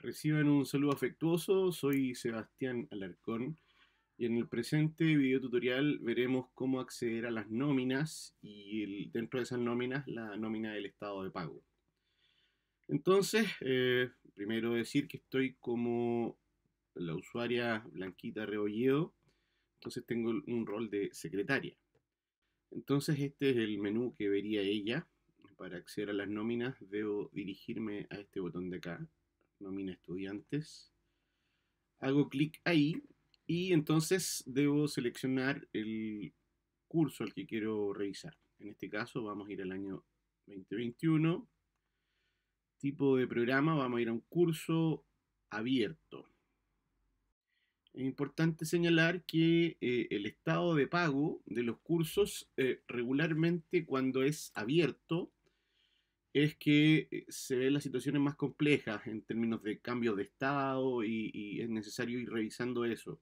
Reciban un saludo afectuoso, soy Sebastián Alarcón y en el presente video tutorial veremos cómo acceder a las nóminas y dentro de esas nóminas la nómina del estado de pago. Entonces, eh, primero decir que estoy como la usuaria Blanquita Rebolledo, entonces tengo un rol de secretaria. Entonces este es el menú que vería ella. Para acceder a las nóminas debo dirigirme a este botón de acá, Nomina estudiantes. Hago clic ahí y entonces debo seleccionar el curso al que quiero revisar. En este caso vamos a ir al año 2021. Tipo de programa, vamos a ir a un curso abierto. Es importante señalar que eh, el estado de pago de los cursos eh, regularmente cuando es abierto es que eh, se ven las situaciones más complejas en términos de cambios de estado y, es necesario ir revisando eso.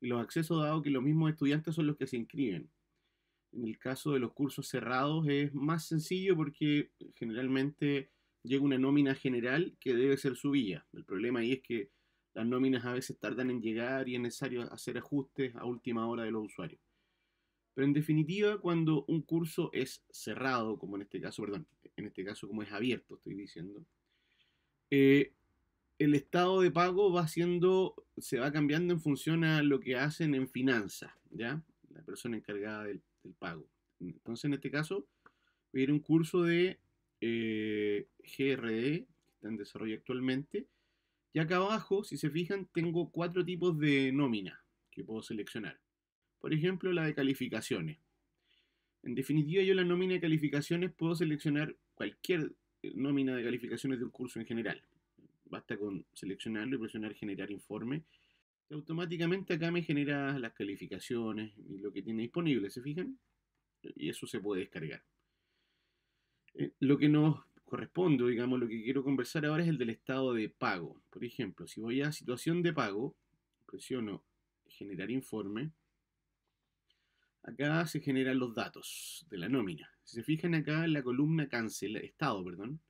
Y los accesos dado que los mismos estudiantes son los que se inscriben. En el caso de los cursos cerrados es más sencillo porque generalmente llega una nómina general que debe ser subida. El problema ahí es que las nóminas a veces tardan en llegar y es necesario hacer ajustes a última hora de los usuarios. Pero en definitiva, cuando un curso es cerrado, como en este caso, perdón, este caso como es abierto, estoy diciendo, eh, el estado de pago va siendo, se va cambiando en función a lo que hacen en finanzas, ¿ya? La persona encargada del, pago. Entonces, en este caso, voy a ir un curso de eh, GRD, que está en desarrollo actualmente, y acá abajo, si se fijan, tengo cuatro tipos de nómina que puedo seleccionar. Por ejemplo, la de calificaciones. En definitiva, yo la nómina de calificaciones puedo seleccionar cualquier eh, nómina de calificaciones de un curso en general. Basta con seleccionarlo y presionar generar informe. automáticamente acá me genera las calificaciones y lo que tiene disponible, ¿se fijan? Y eso se puede descargar. Eh, lo que nos corresponde, digamos, lo que quiero conversar ahora es el del estado de pago. Por ejemplo, si voy a situación de pago, presiono generar informe, acá se generan los datos de la nómina. Si se fijan acá en la columna cancel, estado, perdón,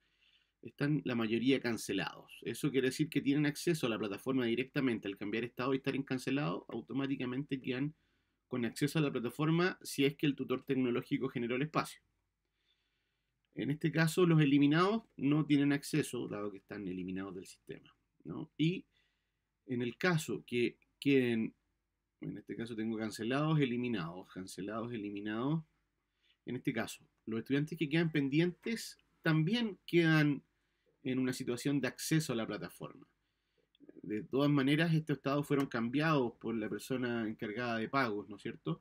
están la mayoría cancelados. Eso quiere decir que tienen acceso a la plataforma directamente. Al cambiar estado y estar en cancelado, automáticamente quedan con acceso a la plataforma si es que el tutor tecnológico generó el espacio. En este caso, los eliminados no tienen acceso, dado que están eliminados del sistema. Y en el caso que queden en este caso tengo cancelados, eliminados, cancelados, eliminados. En este caso, los estudiantes que quedan pendientes también quedan en una situación de acceso a la plataforma. De todas maneras, estos estados fueron cambiados por la persona encargada de pagos, ¿no es cierto?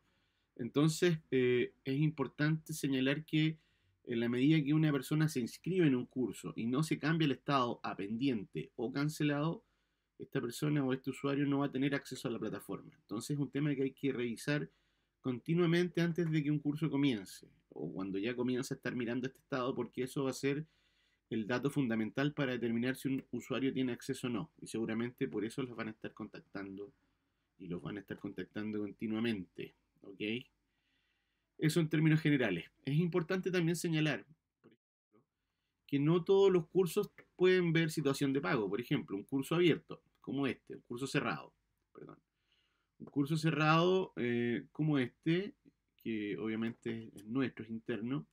Entonces, eh, es importante señalar que en la medida que una persona se inscribe en un curso y no se cambia el estado a pendiente o cancelado, esta persona o este usuario no va a tener acceso a la plataforma. Entonces es un tema que hay que revisar continuamente antes de que un curso comience o cuando ya comience a estar mirando este estado porque eso va a ser el dato fundamental para determinar si un usuario tiene acceso o no. Y seguramente por eso los van a estar contactando y los van a estar contactando continuamente. ¿Ok? Eso en términos generales. Es importante también señalar, por ejemplo, que no todos los cursos pueden ver situación de pago. Por ejemplo, un curso abierto como este, un curso cerrado, perdón. Un curso cerrado eh, como este, que obviamente es nuestro, es interno.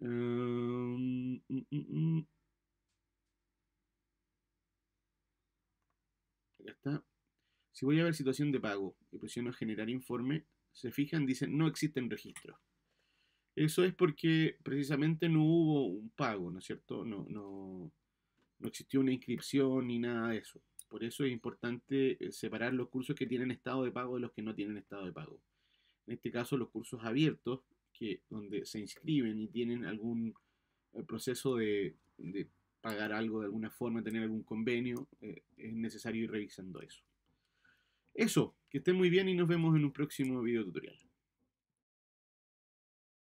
Em, mm, mm, mm. Acá está. Si voy a ver situación de pago y presiono generar informe, se fijan, dicen no existen registros. Eso es porque precisamente no hubo un pago, ¿no es cierto? No, no, no existió una inscripción ni nada de eso. Por eso es importante eh, separar los cursos que tienen estado de pago de los que no tienen estado de pago. En este caso, los cursos abiertos, que, donde se inscriben y tienen algún eh, proceso de, pagar algo de alguna forma, tener algún convenio, eh, es necesario ir revisando eso. Eso, que estén muy bien y nos vemos en un próximo video tutorial.